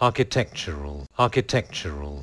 architectural architectural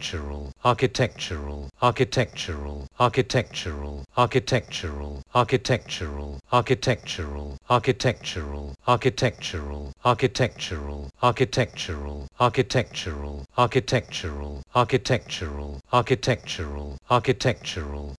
architectural architectural architectural architectural architectural architectural architectural architectural architectural architectural architectural architectural architectural architectural architectural architectural